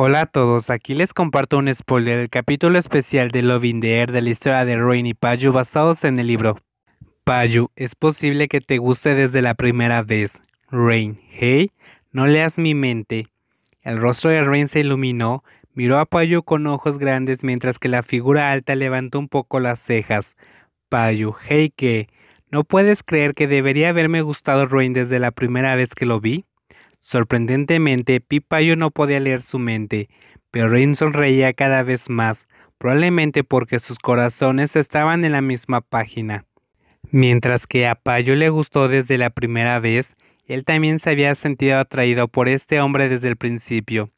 Hola a todos, aquí les comparto un spoiler del capítulo especial de Love in the Air de la historia de Rain y Payu basados en el libro. Payu, es posible que te guste desde la primera vez. Rain, hey, no leas mi mente. El rostro de Rain se iluminó, miró a Payu con ojos grandes mientras que la figura alta levantó un poco las cejas. Payu, hey ¿qué? ¿no puedes creer que debería haberme gustado Rain desde la primera vez que lo vi? Sorprendentemente, Pipayo no podía leer su mente, pero Rain sonreía cada vez más, probablemente porque sus corazones estaban en la misma página. Mientras que a Payo le gustó desde la primera vez, él también se había sentido atraído por este hombre desde el principio.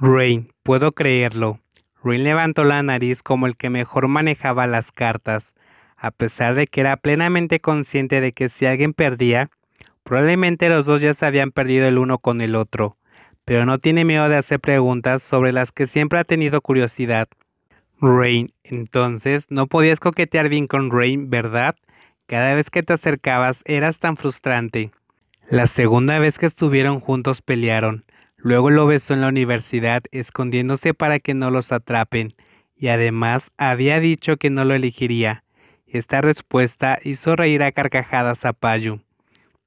Rain, puedo creerlo. Rain levantó la nariz como el que mejor manejaba las cartas, a pesar de que era plenamente consciente de que si alguien perdía, Probablemente los dos ya se habían perdido el uno con el otro, pero no tiene miedo de hacer preguntas sobre las que siempre ha tenido curiosidad. Rain, entonces, no podías coquetear bien con Rain, ¿verdad? Cada vez que te acercabas eras tan frustrante. La segunda vez que estuvieron juntos pelearon. Luego lo besó en la universidad escondiéndose para que no los atrapen y además había dicho que no lo elegiría. Esta respuesta hizo reír a carcajadas a Payu.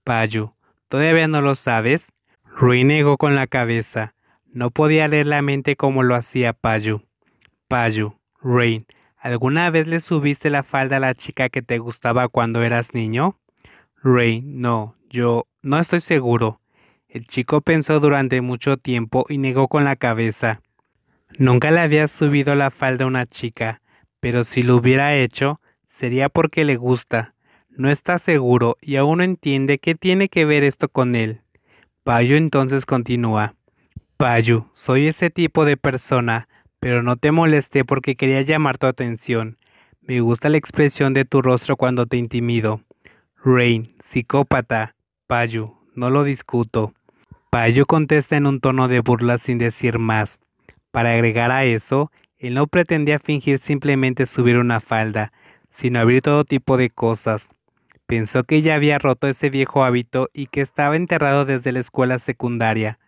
Payu, ¿todavía no lo sabes? Rui negó con la cabeza. No podía leer la mente como lo hacía Payu. Payu, Rain, ¿alguna vez le subiste la falda a la chica que te gustaba cuando eras niño? Rain, no, yo no estoy seguro. El chico pensó durante mucho tiempo y negó con la cabeza. Nunca le había subido la falda a una chica, pero si lo hubiera hecho, sería porque le gusta no está seguro y aún no entiende qué tiene que ver esto con él. Payo entonces continúa. Payu, soy ese tipo de persona, pero no te molesté porque quería llamar tu atención. Me gusta la expresión de tu rostro cuando te intimido. Rain, psicópata. Payu, no lo discuto. Payu contesta en un tono de burla sin decir más. Para agregar a eso, él no pretendía fingir simplemente subir una falda, sino abrir todo tipo de cosas, Pensó que ya había roto ese viejo hábito y que estaba enterrado desde la escuela secundaria,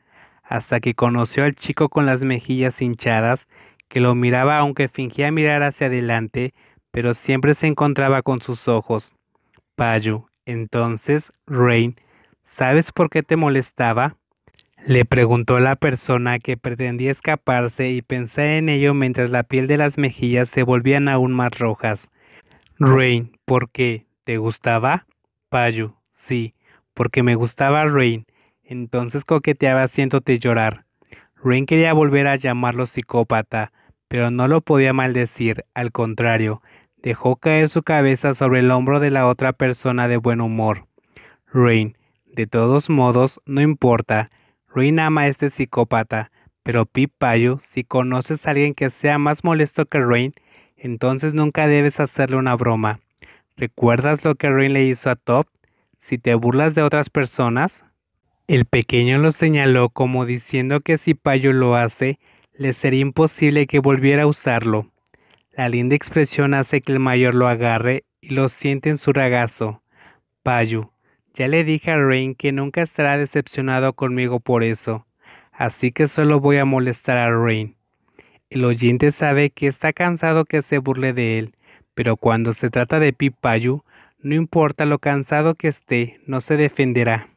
hasta que conoció al chico con las mejillas hinchadas, que lo miraba aunque fingía mirar hacia adelante, pero siempre se encontraba con sus ojos. Payu, entonces, Rain, ¿sabes por qué te molestaba? Le preguntó la persona que pretendía escaparse y pensé en ello mientras la piel de las mejillas se volvían aún más rojas. Rain, ¿por qué? ¿Te gustaba? Payu, sí, porque me gustaba Rain. Entonces coqueteaba haciéndote llorar. Rain quería volver a llamarlo psicópata, pero no lo podía maldecir, al contrario, dejó caer su cabeza sobre el hombro de la otra persona de buen humor. Rain, de todos modos, no importa. Rain ama a este psicópata, pero Pip Payu, si conoces a alguien que sea más molesto que Rain, entonces nunca debes hacerle una broma. ¿Recuerdas lo que Rain le hizo a Top? Si te burlas de otras personas. El pequeño lo señaló como diciendo que si Payo lo hace, le sería imposible que volviera a usarlo. La linda expresión hace que el mayor lo agarre y lo siente en su ragazo. Payu, ya le dije a Rain que nunca estará decepcionado conmigo por eso, así que solo voy a molestar a Rain. El oyente sabe que está cansado que se burle de él, pero cuando se trata de Pipayu, no importa lo cansado que esté, no se defenderá.